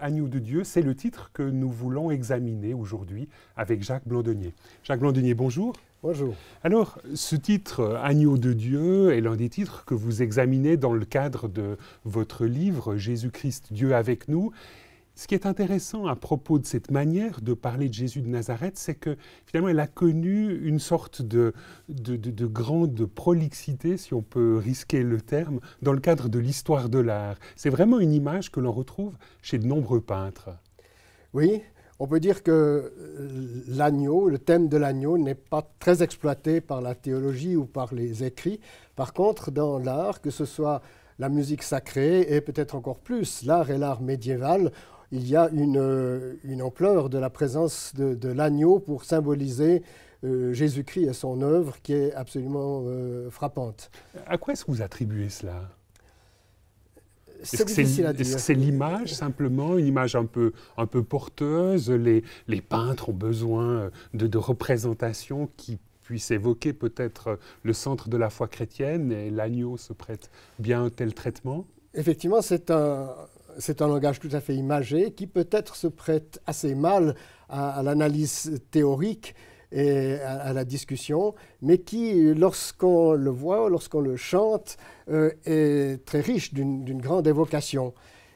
Agneau de Dieu, c'est le titre que nous voulons examiner aujourd'hui avec Jacques Blandonnier. Jacques Blandonnier, bonjour. Bonjour. Alors, ce titre Agneau de Dieu est l'un des titres que vous examinez dans le cadre de votre livre Jésus-Christ, Dieu avec nous. Ce qui est intéressant à propos de cette manière de parler de Jésus de Nazareth, c'est que finalement elle a connu une sorte de, de, grande prolixité, si on peut risquer le terme, dans le cadre de l'histoire de l'art. C'est vraiment une image que l'on retrouve chez de nombreux peintres. Oui, on peut dire que euh, l'agneau, le thème de l'agneau n'est pas très exploité par la théologie ou par les écrits. Par contre, dans l'art, que ce soit la musique sacrée et peut-être encore plus l'art et l'art médiéval, il y a euh, une, ampleur de la présence de, l'agneau pour symboliser euh, Jésus-Christ et son œuvre qui est absolument euh, frappante. À quoi est-ce que vous attribuez cela est-ce que c'est l'image simplement, une image un peu, un peu porteuse les, les peintres ont besoin de, de représentations qui puissent évoquer peut-être le centre de la foi chrétienne et l'agneau se prête bien à tel traitement Effectivement, c'est un, c'est un langage tout à fait imagé qui peut-être se prête assez mal à, l'analyse théorique et à, la discussion, mais qui, lorsqu'on le voit, lorsqu'on le chante, euh, est très riche d'une grande évocation.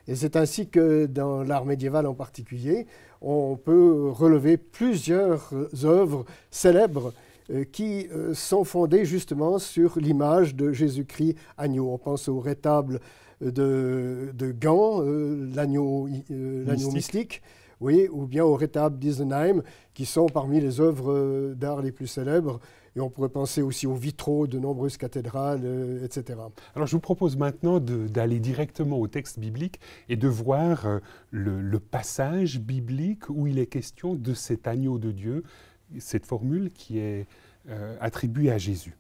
Et c'est ainsi que dans l'art médiéval en particulier, on peut relever plusieurs œuvres célèbres euh, qui euh, sont fondées justement sur l'image de Jésus-Christ agneau. On pense au rétable euh, de, de Gand, l'agneau mystique. ou bien au rétable d'Isenheim, qui sont parmi les œuvres d'art les plus célèbres. Et on pourrait penser aussi aux vitraux de nombreuses cathédrales, etc. Alors je vous propose maintenant d'aller directement au texte biblique et de voir le, passage biblique où il est question de cet agneau de Dieu cette formule qui est euh, attribuée à Jésus.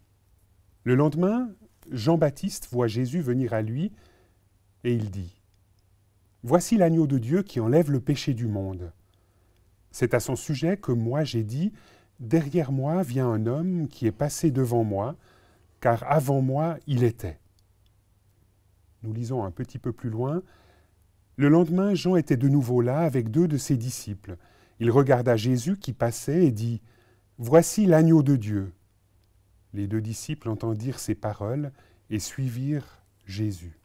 Le lendemain, Jean-Baptiste voit Jésus venir à lui et il dit Voici l'agneau de Dieu qui enlève le péché du monde. C'est à son sujet que moi j'ai dit Derrière moi vient un homme qui est passé devant moi, car avant moi il était. Nous lisons un petit peu plus loin. Le lendemain, Jean était de nouveau là avec deux de ses disciples. Il regarda Jésus qui passait et dit Voici l'agneau de Dieu. Les deux disciples entendirent ces paroles et suivirent Jésus.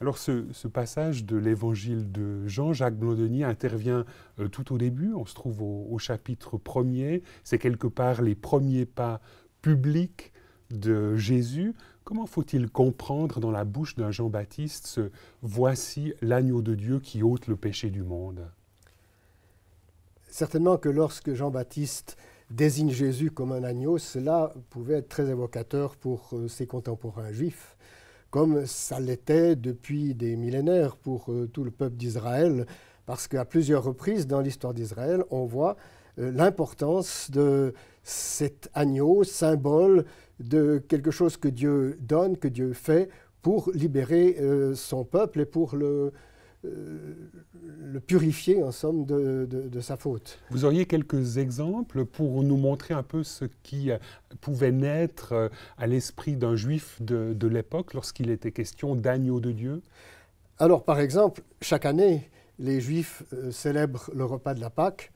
Alors ce, passage de l'évangile de Jean, Jacques Blondenier intervient euh, tout au début, on se trouve au, au chapitre premier, c'est quelque part les premiers pas publics de Jésus. Comment faut-il comprendre dans la bouche d'un Jean-Baptiste ce ⁇ Voici l'agneau de Dieu qui ôte le péché du monde Certainement que lorsque Jean-Baptiste désigne Jésus comme un agneau, cela pouvait être très évocateur pour euh, ses contemporains juifs, comme ça l'était depuis des millénaires pour euh, tout le peuple d'Israël, parce qu'à plusieurs reprises dans l'histoire d'Israël, on voit euh, l'importance de cet agneau, symbole de quelque chose que Dieu donne, que Dieu fait pour libérer son peuple et pour le, euh, le purifier, en somme, de, sa faute. Vous auriez quelques exemples pour nous montrer un peu ce qui euh, pouvait naître euh, à l'esprit d'un juif de, l'époque lorsqu'il était question d'agneau de Dieu Alors, par exemple, chaque année, les juifs célèbrent le repas de la Pâque.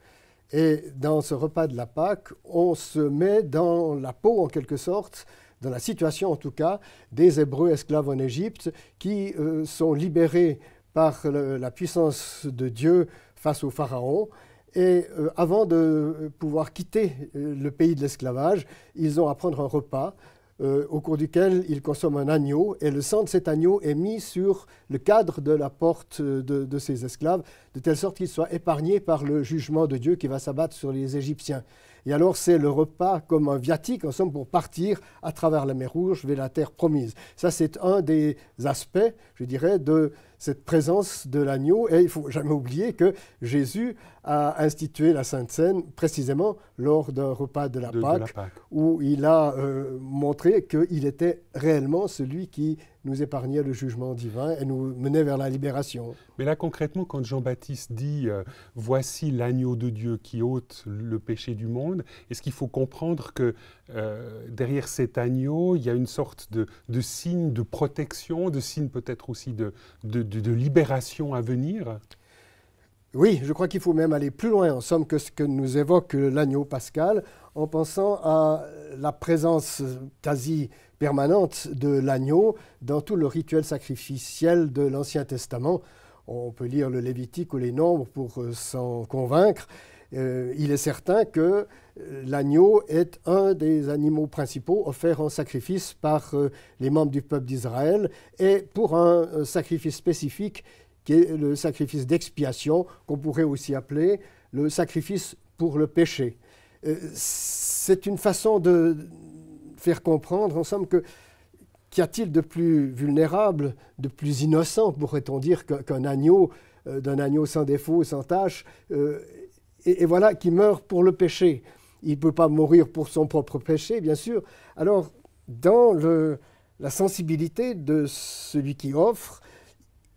Et dans ce repas de la Pâque, on se met dans la peau, en quelque sorte, dans la situation en tout cas, des Hébreux esclaves en Égypte qui sont libérés par la puissance de Dieu face au Pharaon. Et euh, avant de pouvoir quitter euh, le pays de l'esclavage, ils ont à prendre un repas euh, au cours duquel ils consomment un agneau, et le sang de cet agneau est mis sur le cadre de la porte de, de ces esclaves, de telle sorte qu'ils soient épargnés par le jugement de Dieu qui va s'abattre sur les Égyptiens. Et alors c'est le repas comme un viatique, en somme, pour partir à travers la mer Rouge vers la terre promise. Ça, c'est un des aspects, je dirais, de cette présence de l'agneau. Et il faut jamais oublier que Jésus a institué la Sainte Seine précisément lors d'un repas de la, Pâque, où il a montré euh, montré qu'il était réellement celui qui nous épargnait le jugement divin et nous menait vers la libération. Mais là concrètement, quand Jean-Baptiste dit euh, Voici l'agneau de Dieu qui ôte le péché du monde ⁇ est-ce qu'il faut comprendre que euh, derrière cet agneau, il y a une sorte de, signe de protection, de signe peut-être aussi de, de de, libération à venir oui, je crois qu'il faut même aller plus loin, en somme, que ce que nous évoque l'agneau pascal, en pensant à la présence quasi permanente de l'agneau dans tout le rituel sacrificiel de l'Ancien Testament. On peut lire le Lévitique ou les Nombres pour euh, s'en convaincre. Euh, il est certain que euh, l'agneau est un des animaux principaux offerts en sacrifice par euh, les membres du peuple d'Israël et pour un, sacrifice spécifique qui est le sacrifice d'expiation qu'on pourrait aussi appeler le sacrifice pour le péché. C'est une façon de faire comprendre en somme que qu'y a-t-il de plus vulnérable, de plus innocent, pourrait-on dire, qu'un agneau d'un agneau sans défaut, sans tâche, et, voilà, qui meurt pour le péché. Il ne peut pas mourir pour son propre péché, bien sûr. Alors, dans le, la sensibilité de celui qui offre,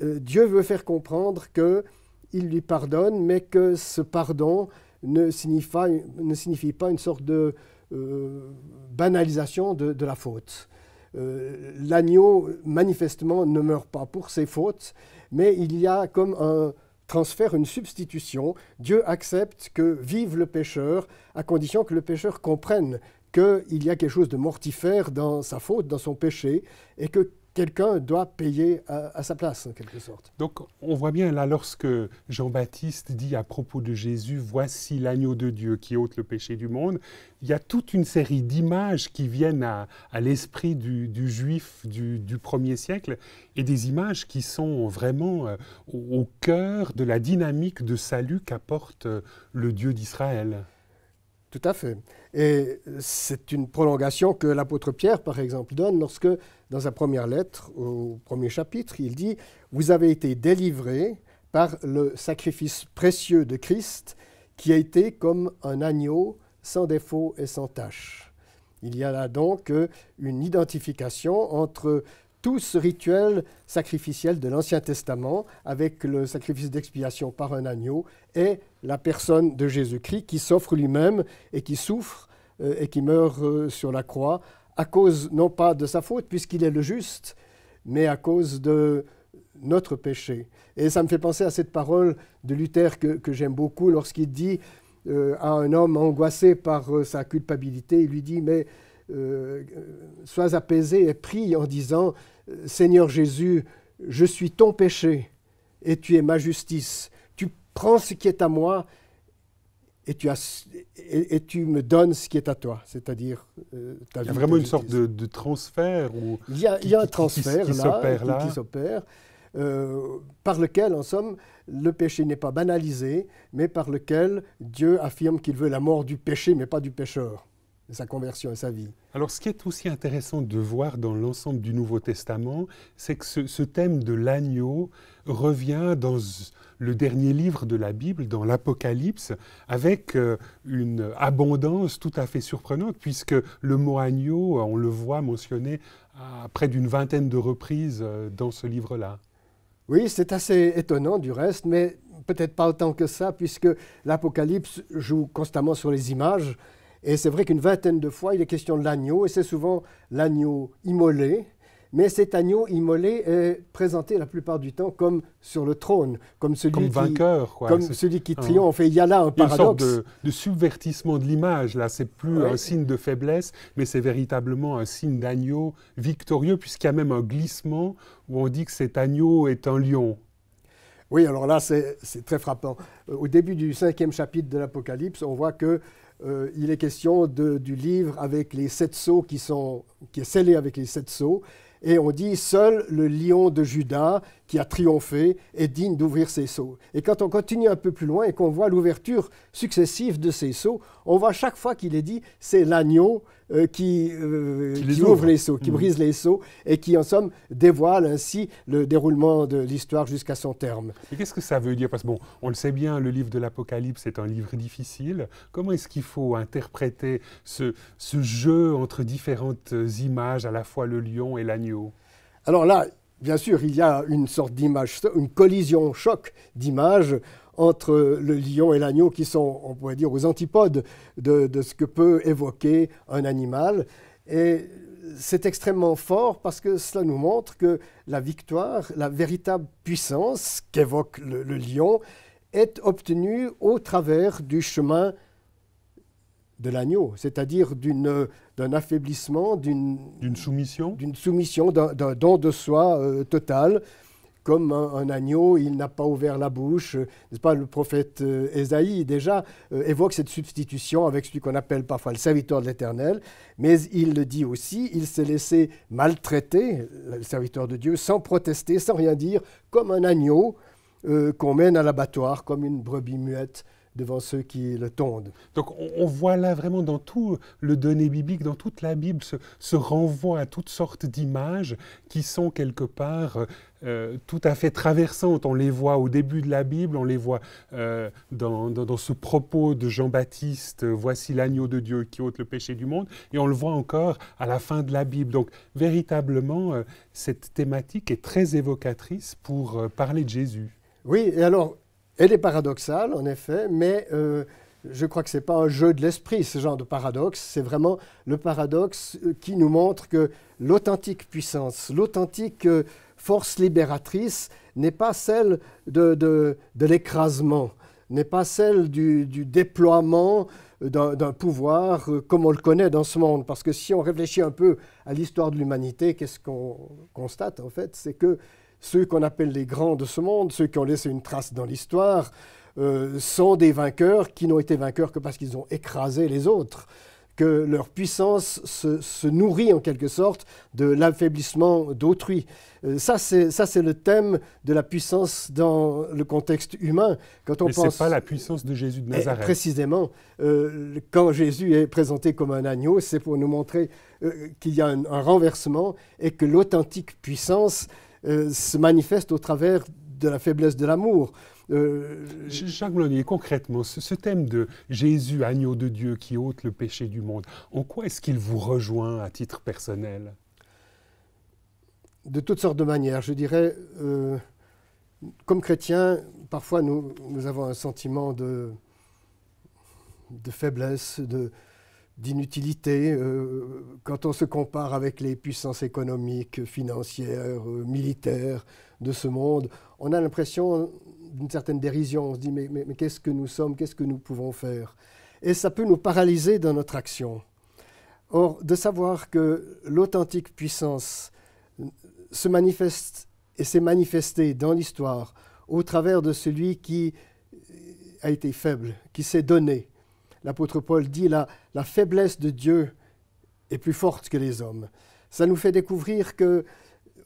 euh, Dieu veut faire comprendre que il lui pardonne, mais que ce pardon ne signifie, ne signifie pas une sorte de euh, banalisation de, la faute. Euh, l'agneau, manifestement, ne meurt pas pour ses fautes, mais il y a comme un, transfère une substitution. Dieu accepte que vive le pécheur, à condition que le pécheur comprenne qu'il y a quelque chose de mortifère dans sa faute, dans son péché, et que quelqu'un doit payer à, sa place, en quelque sorte. Donc on voit bien là, lorsque Jean-Baptiste dit à propos de Jésus, voici l'agneau de Dieu qui ôte le péché du monde, il y a toute une série d'images qui viennent à, l'esprit du, juif du, premier siècle, et des images qui sont vraiment euh, au, cœur de la dynamique de salut qu'apporte euh, le Dieu d'Israël. Tout à fait. Et c'est une prolongation que l'apôtre Pierre, par exemple, donne lorsque dans sa première lettre, au premier chapitre, il dit Vous avez été délivrés par le sacrifice précieux de Christ qui a été comme un agneau sans défaut et sans tache. Il y a là donc une identification entre tout ce rituel sacrificiel de l'Ancien Testament avec le sacrifice d'expiation par un agneau et la personne de Jésus-Christ qui s'offre lui-même et qui souffre euh, et qui meurt euh, sur la croix à cause non pas de sa faute, puisqu'il est le juste, mais à cause de notre péché. Et ça me fait penser à cette parole de Luther que, j'aime beaucoup lorsqu'il dit euh, à un homme angoissé par euh, sa culpabilité, il lui dit, mais euh, sois apaisé et prie en disant, Seigneur Jésus, je suis ton péché et tu es ma justice. Tu prends ce qui est à moi et tu, as, tu me donnes ce qui est à toi, c'est-à-dire euh, ta vie. Il y a vraiment une sorte de, transfert ou Il y a, un transfert qui, là, qui s'opère, euh, par lequel, en somme, le péché n'est pas banalisé, mais par lequel Dieu affirme qu'il veut la mort du péché, mais pas du pécheur sa conversion et sa vie. Alors ce qui est aussi intéressant de voir dans l'ensemble du Nouveau Testament, c'est que ce, thème de l'agneau revient dans le dernier livre de la Bible, dans l'Apocalypse, avec euh, une abondance tout à fait surprenante, puisque le mot agneau, euh, on le voit mentionné à près d'une vingtaine de reprises euh, dans ce livre-là. Oui, c'est assez étonnant du reste, mais peut-être pas autant que ça, puisque l'Apocalypse joue constamment sur les images. Et c'est vrai qu'une vingtaine de fois, il est question de l'agneau, et c'est souvent l'agneau immolé. Mais cet agneau immolé est présenté la plupart du temps comme sur le trône, comme celui vainqueur, qui, comme celui qui triomphe. il y a là un paradoxe. Une sorte de, subvertissement de l'image. Là, c'est plus un signe de faiblesse, mais c'est véritablement un signe d'agneau victorieux, puisqu'il y a même un glissement où on dit que cet agneau est un lion. Oui, alors là, c'est très frappant. Au début du cinquième chapitre de l'Apocalypse, on voit que euh, il est question du livre avec les sept sceaux qui, sont, qui est scellé avec les sept sceaux. Et on dit, seul le lion de Juda, qui a triomphé est digne d'ouvrir ses seaux. Et quand on continue un peu plus loin et qu'on voit l'ouverture successive de ces seaux, on voit chaque fois qu'il est dit c'est l'agneau euh, euh, qui, qui, ouvre. les seaux, qui mmh. brise les seaux et qui en somme dévoile ainsi le déroulement de l'histoire jusqu'à son terme. Et qu'est-ce que ça veut dire Parce que bon, on le sait bien, le livre de l'Apocalypse est un livre difficile. Comment est-ce qu'il faut interpréter ce, ce jeu entre différentes images, à la fois le lion et l'agneau alors là, bien sûr, il y a une sorte d'image, une collision choc d'image entre le lion et l'agneau qui sont, on pourrait dire, aux antipodes de, ce que peut évoquer un animal. Et c'est extrêmement fort parce que cela nous montre que la victoire, la véritable puissance qu'évoque le, le lion, est obtenue au travers du chemin de l'agneau, c'est-à-dire d'un affaiblissement, d'une soumission, d'une soumission, d'un don de soi euh, total. Comme un, agneau, il n'a pas ouvert la bouche. Euh, n'est-ce pas le prophète euh, Ésaïe déjà évoque cette substitution avec celui qu'on appelle parfois le serviteur de l'Éternel, mais il le dit aussi, il s'est laissé maltraiter, le serviteur de Dieu, sans protester, sans rien dire, comme un agneau qu'on mène à l'abattoir, comme une brebis muette devant ceux qui le tondent. Donc on, voit là vraiment dans tout le donné biblique, dans toute la Bible, ce, renvoi à toutes sortes d'images qui sont quelque part euh, tout à fait traversantes. On les voit au début de la Bible, on les voit euh, dans, ce propos de Jean-Baptiste, euh, Voici l'agneau de Dieu qui ôte le péché du monde, et on le voit encore à la fin de la Bible. Donc véritablement, cette thématique est très évocatrice pour parler de Jésus. Oui, et alors elle est paradoxale, en effet, mais euh, je crois que ce n'est pas un jeu de l'esprit, ce genre de paradoxe. C'est vraiment le paradoxe euh, qui nous montre que l'authentique puissance, l'authentique euh, force libératrice n'est pas celle de, l'écrasement, n'est pas celle du, déploiement d'un pouvoir comme on le connaît dans ce monde. Parce que si on réfléchit un peu à l'histoire de l'humanité, qu'est-ce qu'on constate en fait C'est que ceux qu'on appelle les grands de ce monde, ceux qui ont laissé une trace dans l'histoire, euh, sont des vainqueurs qui n'ont été vainqueurs que parce qu'ils ont écrasé les autres, que leur puissance se, nourrit en quelque sorte de l'affaiblissement d'autrui. Euh, ça, c'est le thème de la puissance dans le contexte humain. Quand on Mais pas la puissance de Jésus de eh, Nazareth. Précisément, euh, quand Jésus est présenté comme un agneau, c'est pour nous montrer qu'il y a un renversement et que l'authentique puissance euh, se manifeste au travers de la faiblesse de l'amour. Euh, Jacques Blonnier, concrètement, ce, thème de Jésus, agneau de Dieu qui ôte le péché du monde, en quoi est-ce qu'il vous rejoint à titre personnel De toutes sortes de manières. Je dirais, euh, comme chrétiens, parfois nous, nous, avons un sentiment de, de faiblesse, de, d'inutilité euh, quand on se compare avec les puissances économiques, financières, euh, militaires de ce monde. On a l'impression d'une certaine dérision. On se dit mais, mais qu'est-ce que nous sommes Qu'est-ce que nous pouvons faire Et ça peut nous paralyser dans notre action. Or, de savoir que l'authentique puissance euh, se manifeste et s'est manifestée dans l'histoire au travers de celui qui a été faible, qui s'est donné, l'apôtre Paul dit, la, la faiblesse de Dieu est plus forte que les hommes. Ça nous fait découvrir que,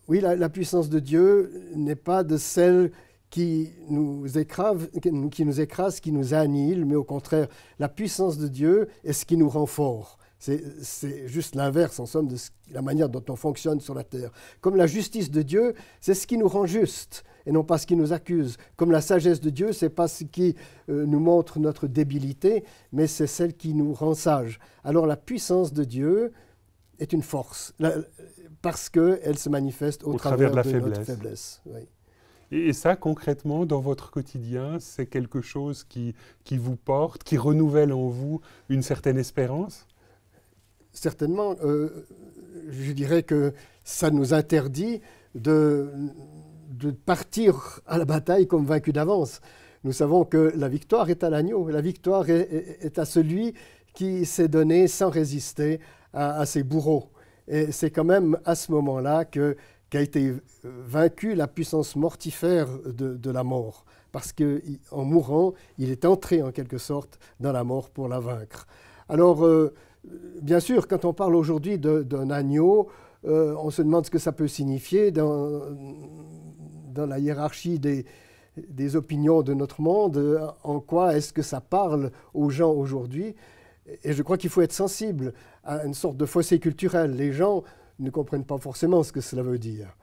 oui, la, puissance de Dieu n'est pas de celle qui nous, écrase, qui nous écrase, annihile, mais au contraire, la puissance de Dieu est ce qui nous rend fort. C'est juste l'inverse, en somme, de la manière dont on fonctionne sur la terre. Comme la justice de Dieu, c'est ce qui nous rend juste et non pas ce qui nous accuse. Comme la sagesse de Dieu, c'est pas ce qui euh, nous montre notre débilité, mais c'est celle qui nous rend sage. Alors la puissance de Dieu est une force, parce qu'elle se manifeste au, travers, de la faiblesse. faiblesse et, ça, concrètement, dans votre quotidien, c'est quelque chose qui, qui vous porte, qui renouvelle en vous une certaine espérance Certainement, euh, je dirais que ça nous interdit de de partir à la bataille comme vaincu d'avance. Nous savons que la victoire est à l'agneau, la victoire est, à celui qui s'est donné sans résister à, ses bourreaux. Et c'est quand même à ce moment-là qu'a été vaincue la puissance mortifère de, la mort, parce qu'en mourant, il est entré en quelque sorte dans la mort pour la vaincre. Alors, euh, bien sûr, quand on parle aujourd'hui d'un agneau, euh, on se demande ce que ça peut signifier dans, la hiérarchie des, opinions de notre monde, en quoi est-ce que ça parle aux gens aujourd'hui. Et je crois qu'il faut être sensible à une sorte de fossé culturel. Les gens ne comprennent pas forcément ce que cela veut dire.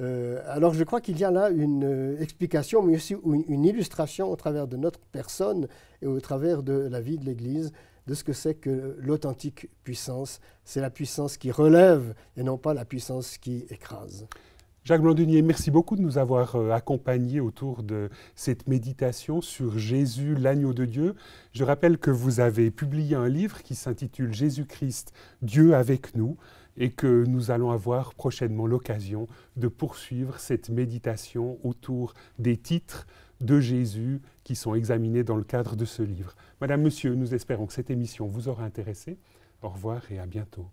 Euh, alors je crois qu'il y a là une euh, explication, mais aussi une illustration au travers de notre personne et au travers de la vie de l'Église de ce que c'est que l'authentique puissance. C'est la puissance qui relève et non pas la puissance qui écrase. Jacques Blandunier, merci beaucoup de nous avoir euh, accompagnés autour de cette méditation sur Jésus, l'agneau de Dieu. Je rappelle que vous avez publié un livre qui s'intitule Jésus-Christ, Dieu avec nous, et que nous allons avoir prochainement l'occasion de poursuivre cette méditation autour des titres de Jésus, qui sont examinées dans le cadre de ce livre. Madame, Monsieur, nous espérons que cette émission vous aura intéressé. Au revoir et à bientôt.